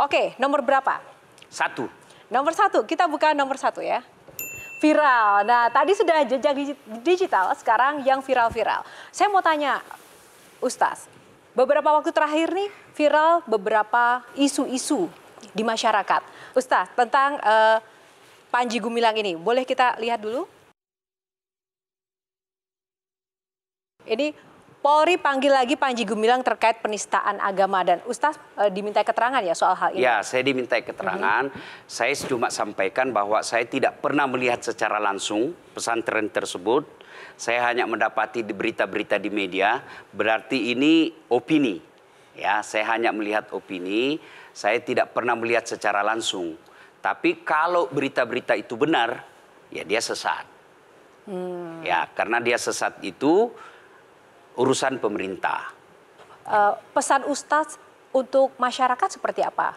Oke, nomor berapa? Satu. Nomor satu, kita buka nomor satu ya. Viral. Nah, tadi sudah jejak digital, sekarang yang viral-viral. Saya mau tanya, Ustaz, beberapa waktu terakhir nih viral beberapa isu-isu di masyarakat. Ustaz, tentang uh, Panji Gumilang ini, boleh kita lihat dulu? Ini Polri panggil lagi Panji Gumilang terkait penistaan agama dan Ustaz e, eh, diminta keterangan ya soal hal ini. Ya, saya diminta keterangan. Mm -hmm. Saya cuma sampaikan bahwa saya tidak pernah melihat secara langsung pesantren tersebut. Saya hanya mendapati di berita-berita di media. Berarti ini opini. Ya, saya hanya melihat opini. Saya tidak pernah melihat secara langsung. Tapi kalau berita-berita itu benar, ya dia sesat. Hmm. Ya, karena dia sesat itu urusan pemerintah. Uh, pesan Ustadz untuk masyarakat seperti apa?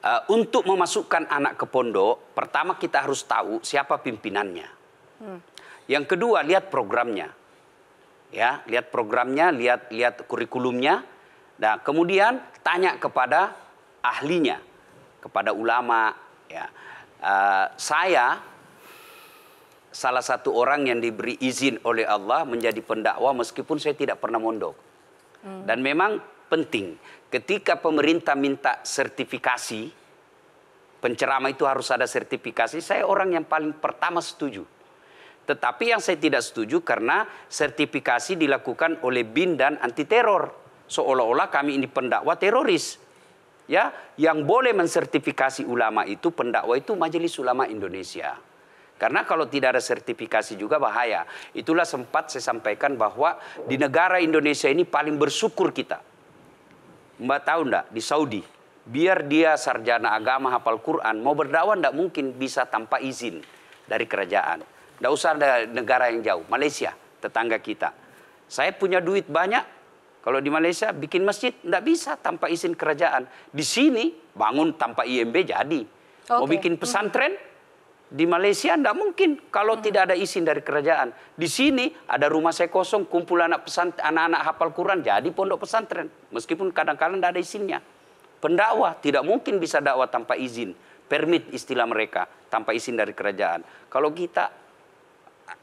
Uh, untuk memasukkan anak ke pondok, pertama kita harus tahu siapa pimpinannya. Hmm. Yang kedua, lihat programnya. Ya, lihat programnya, lihat lihat kurikulumnya. Nah, kemudian tanya kepada ahlinya, kepada ulama. Ya, uh, saya salah satu orang yang diberi izin oleh Allah menjadi pendakwa meskipun saya tidak pernah mondok. Hmm. Dan memang penting ketika pemerintah minta sertifikasi pencerama itu harus ada sertifikasi. Saya orang yang paling pertama setuju. Tetapi yang saya tidak setuju karena sertifikasi dilakukan oleh BIN dan anti teror. Seolah-olah kami ini pendakwa teroris. Ya, yang boleh mensertifikasi ulama itu pendakwa itu Majelis Ulama Indonesia. Karena kalau tidak ada sertifikasi juga bahaya. Itulah sempat saya sampaikan bahwa di negara Indonesia ini paling bersyukur kita. Mbak tahu enggak di Saudi, biar dia sarjana agama hafal Quran mau berdakwah enggak mungkin bisa tanpa izin dari kerajaan. Enggak usah ada negara yang jauh, Malaysia, tetangga kita. Saya punya duit banyak, kalau di Malaysia bikin masjid nggak bisa tanpa izin kerajaan. Di sini bangun tanpa IMB jadi. Okay. Mau bikin hmm. pesantren di Malaysia tidak mungkin kalau hmm. tidak ada izin dari kerajaan. Di sini ada rumah saya kosong, kumpul anak pesantren, anak-anak hafal Quran jadi pondok pesantren. Meskipun kadang-kadang tidak ada izinnya. Pendakwah tidak mungkin bisa dakwah tanpa izin. Permit istilah mereka tanpa izin dari kerajaan. Kalau kita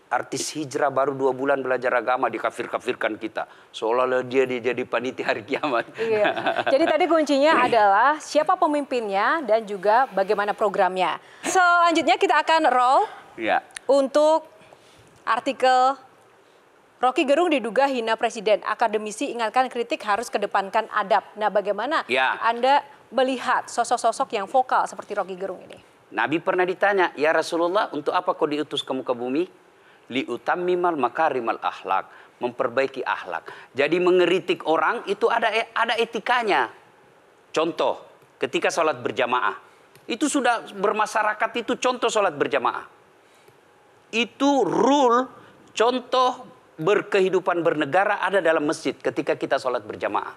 artis hijrah baru dua bulan belajar agama dikafir-kafirkan kita. Seolah-olah dia jadi panitia hari kiamat. Iya. Jadi tadi kuncinya adalah siapa pemimpinnya dan juga bagaimana programnya. Selanjutnya kita akan roll ya. untuk artikel Rocky Gerung diduga hina presiden. Akademisi ingatkan kritik harus kedepankan adab. Nah bagaimana ya. Anda melihat sosok-sosok yang vokal seperti Rocky Gerung ini? Nabi pernah ditanya, ya Rasulullah untuk apa kau diutus ke muka bumi? liutamimal makarimal ahlak memperbaiki ahlak. Jadi mengeritik orang itu ada e, ada etikanya. Contoh, ketika sholat berjamaah itu sudah bermasyarakat itu contoh sholat berjamaah. Itu rule contoh berkehidupan bernegara ada dalam masjid ketika kita sholat berjamaah.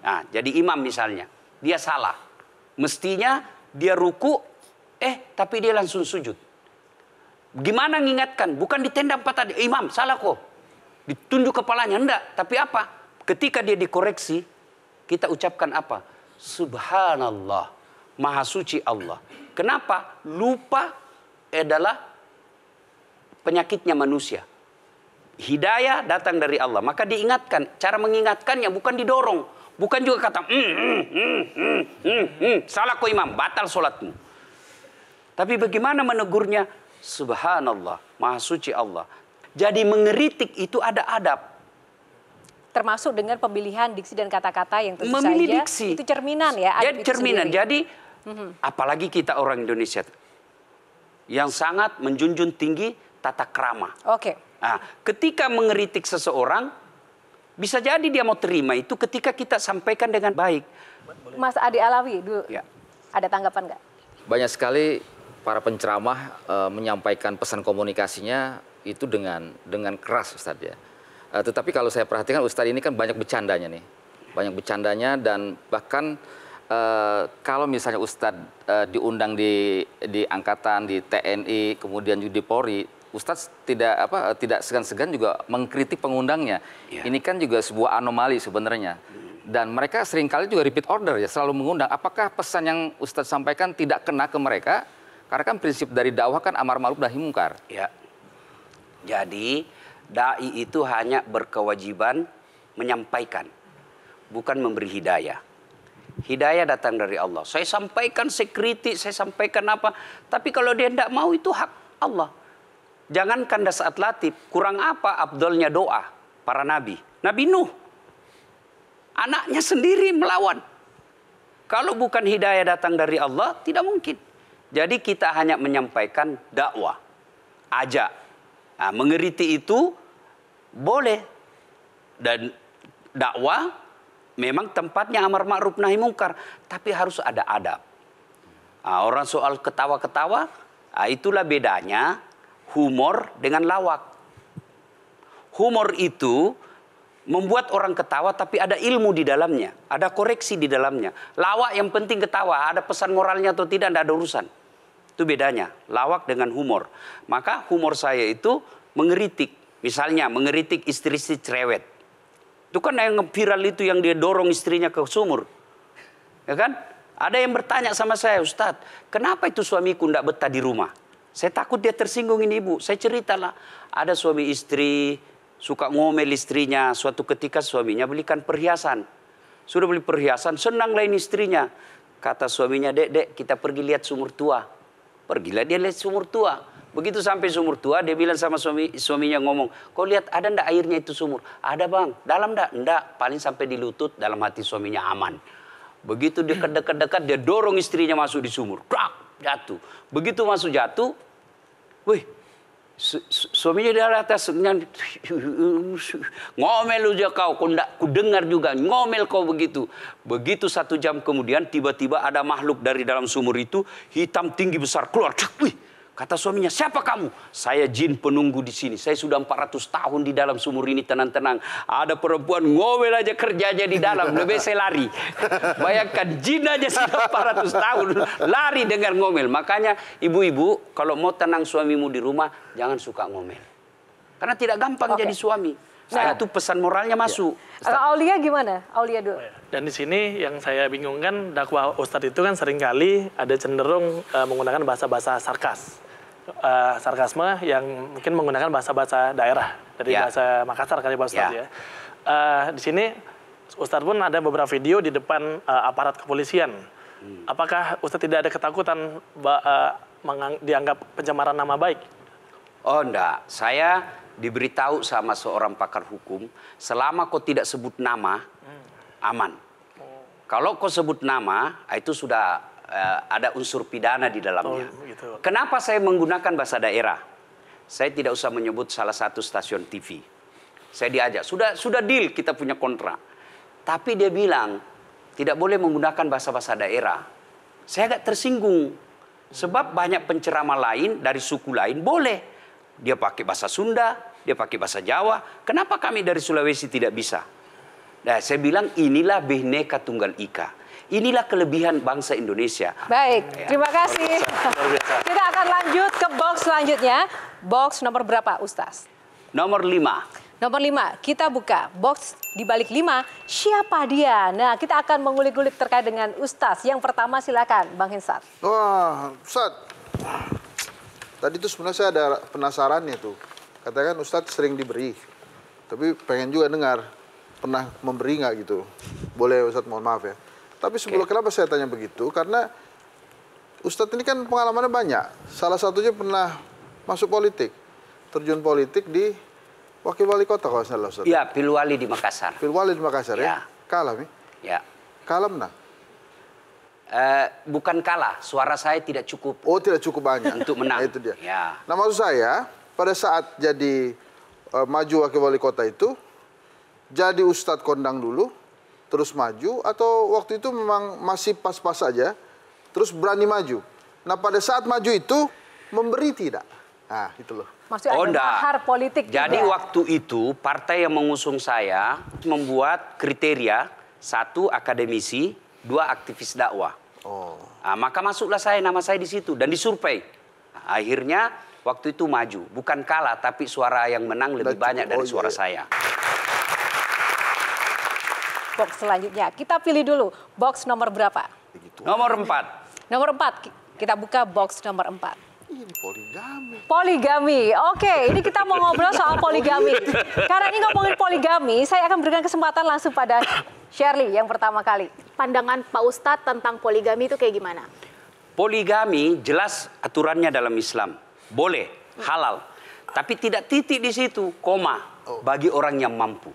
Nah, jadi imam misalnya dia salah, mestinya dia ruku, eh tapi dia langsung sujud. Gimana mengingatkan Bukan di tenda ditendang tadi Imam, salah kok. Ditunjuk kepalanya. Enggak. Tapi apa? Ketika dia dikoreksi, kita ucapkan apa? Subhanallah. Maha suci Allah. Kenapa? Lupa adalah penyakitnya manusia. Hidayah datang dari Allah. Maka diingatkan. Cara mengingatkannya bukan didorong. Bukan juga kata, mm, mm, mm, mm, mm, mm. salah kok imam, batal sholatmu. Tapi bagaimana menegurnya? Subhanallah, maha suci Allah. Jadi mengeritik itu ada adab. Termasuk dengan pemilihan diksi dan kata-kata yang tentu Memilih saja diksi. itu cerminan ya. Jadi cerminan. Sendiri. Jadi mm-hmm. apalagi kita orang Indonesia yang sangat menjunjung tinggi tata krama. Oke. Okay. Nah, ketika mengeritik seseorang bisa jadi dia mau terima itu ketika kita sampaikan dengan baik. Mas Adi Alawi dulu. Ya. Ada tanggapan nggak? Banyak sekali para penceramah e, menyampaikan pesan komunikasinya itu dengan dengan keras Ustadz ya. E, tetapi kalau saya perhatikan Ustadz ini kan banyak bercandanya nih, banyak bercandanya dan bahkan e, kalau misalnya Ustadz e, diundang di di angkatan di TNI kemudian juga di Polri Ustadz tidak apa tidak segan-segan juga mengkritik pengundangnya. Ya. Ini kan juga sebuah anomali sebenarnya. Dan mereka seringkali juga repeat order ya, selalu mengundang. Apakah pesan yang Ustadz sampaikan tidak kena ke mereka karena kan prinsip dari dakwah kan amar ma'ruf nahi mungkar. Ya. Jadi dai itu hanya berkewajiban menyampaikan, bukan memberi hidayah. Hidayah datang dari Allah. Saya sampaikan, saya kritik, saya sampaikan apa. Tapi kalau dia tidak mau itu hak Allah. Jangankan dasar latif, kurang apa abdolnya doa para nabi. Nabi Nuh, anaknya sendiri melawan. Kalau bukan hidayah datang dari Allah, tidak mungkin. Jadi kita hanya menyampaikan dakwah, ajak. Nah, mengeriti itu boleh. Dan dakwah memang tempatnya amar ma'ruf nahi mungkar, tapi harus ada adab. Nah, orang soal ketawa-ketawa, nah itulah bedanya humor dengan lawak. Humor itu membuat orang ketawa tapi ada ilmu di dalamnya, ada koreksi di dalamnya. Lawak yang penting ketawa, ada pesan moralnya atau tidak, tidak ada urusan. Itu bedanya, lawak dengan humor. Maka humor saya itu mengeritik. Misalnya mengeritik istri si cerewet. Itu kan yang viral itu yang dia dorong istrinya ke sumur. Ya kan? Ada yang bertanya sama saya, Ustadz, kenapa itu suamiku tidak betah di rumah? Saya takut dia tersinggung ini ibu. Saya ceritalah, ada suami istri suka ngomel istrinya. Suatu ketika suaminya belikan perhiasan. Sudah beli perhiasan, senang lain istrinya. Kata suaminya, dek, dek, kita pergi lihat sumur tua. Pergilah dia lihat sumur tua. Begitu sampai sumur tua, dia bilang sama suami suaminya ngomong, kau lihat ada ndak airnya itu sumur? Ada bang, dalam ndak? Ndak, paling sampai di lutut dalam hati suaminya aman. Begitu dekat-dekat-dekat, dia dorong istrinya masuk di sumur. Krak, jatuh. Begitu masuk jatuh, wih suaminya di atas ngomel aja kau, kau, ndak, kau dengar juga ngomel kau begitu. Begitu satu jam kemudian tiba-tiba ada makhluk dari dalam sumur itu hitam tinggi besar keluar. Cuk, wih, Kata suaminya, siapa kamu? Saya jin penunggu di sini. Saya sudah 400 tahun di dalam sumur ini tenang-tenang. Ada perempuan ngomel aja kerja aja di dalam. Lebih saya lari. Bayangkan jin aja sudah 400 tahun. Lari dengar ngomel. Makanya ibu-ibu kalau mau tenang suamimu di rumah jangan suka ngomel. Karena tidak gampang okay. jadi suami. Nah, itu pesan moralnya iya. masuk. Ya. Uh, Aulia gimana? Aulia dulu. Oh, iya. Dan di sini yang saya bingung kan dakwah Ustadz itu kan seringkali ada cenderung uh, menggunakan bahasa-bahasa sarkas. Uh, sarkasme yang mungkin menggunakan bahasa-bahasa daerah dari ya. bahasa Makassar kali Pak Ustadz iya. ya. ya. Uh, di sini Ustadz pun ada beberapa video di depan uh, aparat kepolisian. Hmm. Apakah Ustadz tidak ada ketakutan uh, dianggap pencemaran nama baik? Oh enggak, saya diberitahu sama seorang pakar hukum, selama kau tidak sebut nama, hmm. aman. Oh. Kalau kau sebut nama, ah, itu sudah uh, ada unsur pidana di dalamnya. Gitu. Kenapa saya menggunakan bahasa daerah? Saya tidak usah menyebut salah satu stasiun TV. Saya diajak, sudah sudah deal kita punya kontrak. Tapi dia bilang tidak boleh menggunakan bahasa-bahasa daerah. Saya agak tersinggung. Sebab banyak pencerama lain dari suku lain boleh. Dia pakai bahasa Sunda, dia pakai bahasa Jawa. Kenapa kami dari Sulawesi tidak bisa? Nah, saya bilang inilah Bhinneka Tunggal Ika. Inilah kelebihan bangsa Indonesia. Baik, ya. terima kasih. Kita akan lanjut ke box selanjutnya. Box nomor berapa, Ustaz? Nomor lima. Nomor lima, kita buka box di balik lima. siapa dia? Nah, kita akan mengulik-ulik terkait dengan Ustaz. Yang pertama silakan Bang Hinsat. Wah, Ustaz. Tadi tuh sebenarnya saya ada penasarannya tuh. Katakan Ustadz sering diberi, tapi pengen juga dengar pernah memberi nggak gitu. Boleh Ustadz mohon maaf ya. Tapi sebelum okay. kenapa saya tanya begitu? Karena Ustadz ini kan pengalamannya banyak. Salah satunya pernah masuk politik, terjun politik di wakil wali kota kalau salah Ustadz. Iya, Pilwali di Makassar. Pilwali di Makassar ya. Iya. ya. Kalah nih. Ya. Kalah nah uh, bukan kalah, suara saya tidak cukup. Oh, tidak cukup banyak untuk menang. itu dia. Ya. Nah, maksud saya pada saat jadi uh, maju wakil wali kota itu jadi ustadz kondang dulu, terus maju atau waktu itu memang masih pas-pas aja, terus berani maju. Nah, pada saat maju itu memberi tidak. Nah, itu loh. Maksudnya oh, ada mahar politik Jadi juga. waktu itu partai yang mengusung saya membuat kriteria satu akademisi, dua aktivis dakwah. Oh. Nah, maka masuklah saya, nama saya di situ dan disurvei. Nah, akhirnya waktu itu maju, bukan kalah tapi suara yang menang lebih Betul. banyak dari oh, suara iya. saya. Box selanjutnya kita pilih dulu box nomor berapa? Begitu. Nomor empat. Nomor empat kita buka box nomor empat. Poligami. Poligami. Oke, ini kita mau ngobrol soal poligami. Karena ini ngomongin poligami, saya akan berikan kesempatan langsung pada Shirley yang pertama kali. Pandangan Pak Ustadz tentang poligami itu kayak gimana? Poligami jelas aturannya dalam Islam. Boleh, halal. Tapi tidak titik di situ, koma. Bagi orang yang mampu.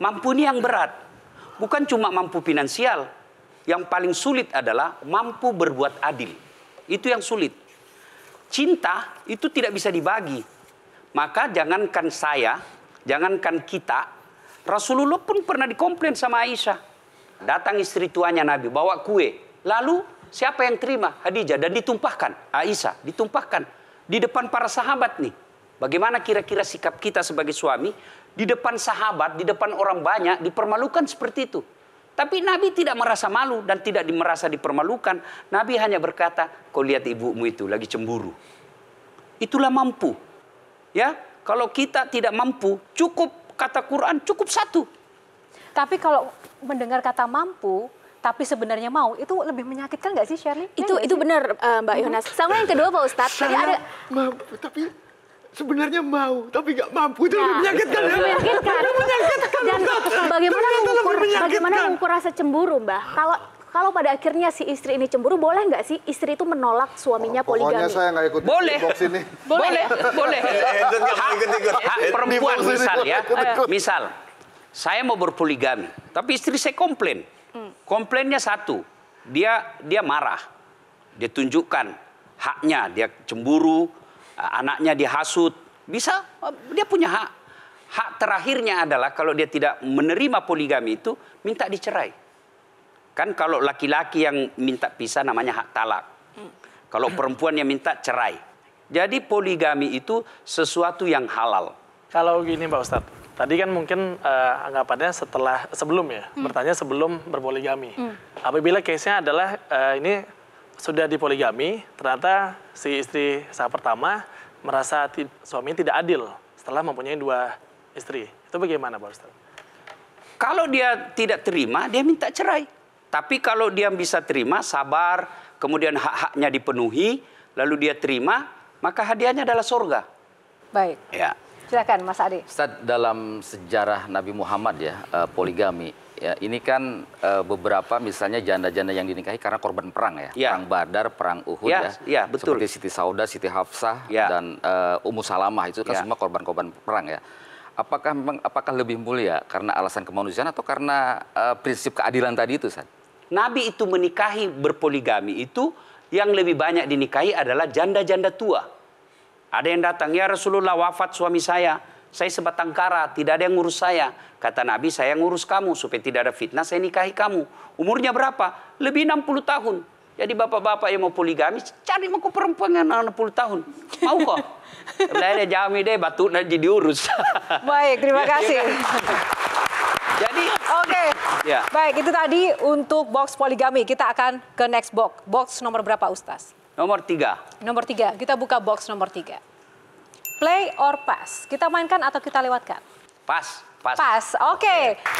Mampu ini yang berat. Bukan cuma mampu finansial. Yang paling sulit adalah mampu berbuat adil. Itu yang sulit. Cinta itu tidak bisa dibagi. Maka jangankan saya, jangankan kita Rasulullah pun pernah dikomplain sama Aisyah. Datang istri tuanya Nabi, bawa kue. Lalu siapa yang terima? Hadijah. Dan ditumpahkan. Aisyah ditumpahkan. Di depan para sahabat nih. Bagaimana kira-kira sikap kita sebagai suami di depan sahabat, di depan orang banyak dipermalukan seperti itu. Tapi Nabi tidak merasa malu dan tidak merasa dipermalukan. Nabi hanya berkata, "Kau lihat ibumu itu lagi cemburu." Itulah mampu. Ya, kalau kita tidak mampu, cukup kata Quran cukup satu. Tapi kalau mendengar kata mampu, tapi sebenarnya mau itu lebih menyakitkan nggak sih Shirley? Itu ya, itu benar uh, Mbak mm-hmm. Yonas. Sama yang kedua Pak Ustadz. Saya tadi ada... mampu, tapi sebenarnya mau tapi nggak mampu itu nah, ya. menyakitkan Lebih menyakitkan. menyakitkan dan bagaimana mengukur bagaimana mengukur rasa cemburu mbak kalau kalau pada akhirnya si istri ini cemburu, boleh nggak sih istri itu menolak suaminya oh, poligami? Pokoknya saya nggak ikut boleh. box ini. Boleh, boleh. Eh, eh, hak, hak eh, perempuan misal ya, misal saya mau berpoligami, tapi istri saya komplain. Hmm. Komplainnya satu, dia dia marah, dia tunjukkan haknya, dia cemburu, anaknya dihasut, bisa dia punya hak. Hak terakhirnya adalah kalau dia tidak menerima poligami itu minta dicerai. Kan kalau laki-laki yang minta pisah namanya hak talak. Kalau perempuan yang minta cerai. Jadi poligami itu sesuatu yang halal. Kalau gini Pak Ustadz, tadi kan mungkin uh, anggapannya setelah sebelum ya, hmm. bertanya sebelum berpoligami. Hmm. Apabila case-nya adalah uh, ini sudah dipoligami, ternyata si istri sah pertama merasa suami tidak adil setelah mempunyai dua istri. Itu bagaimana Pak Ustadz? Kalau dia tidak terima, dia minta cerai. Tapi kalau dia bisa terima, sabar, kemudian hak-haknya dipenuhi, lalu dia terima, maka hadiahnya adalah surga. Baik. Ya. Silakan Mas Adi. Ustaz, dalam sejarah Nabi Muhammad ya, eh, poligami, ya, ini kan eh, beberapa misalnya janda-janda yang dinikahi karena korban perang ya, ya. perang Badar, perang Uhud ya. Ya, ya betul. Seperti Siti Sauda, Siti Hafsah ya. dan uh, Ummu Salamah itu kan ya. semua korban-korban perang ya. Apakah memang apakah lebih mulia karena alasan kemanusiaan atau karena uh, prinsip keadilan tadi itu, Ustaz? Nabi itu menikahi berpoligami itu yang lebih banyak dinikahi adalah janda-janda tua. Ada yang datang, ya Rasulullah wafat suami saya, saya sebatang kara, tidak ada yang ngurus saya. Kata Nabi, saya ngurus kamu supaya tidak ada fitnah, saya nikahi kamu. Umurnya berapa? Lebih 60 tahun. Jadi bapak-bapak yang mau poligami, cari mau perempuan yang 60 tahun. Mau kok? Saya jami deh, batu jadi diurus. Baik, terima iya kasih. Kan? Ya. Baik, itu tadi untuk box poligami. Kita akan ke next box. Box nomor berapa, Ustaz? Nomor tiga. Nomor tiga. Kita buka box nomor tiga. Play or pass? Kita mainkan atau kita lewatkan? Pass. Pass. Pass. Oke. Okay. okay.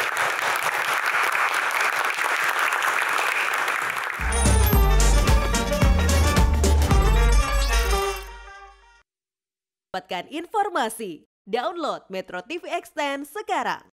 Dapatkan informasi. Download Metro TV Extend sekarang.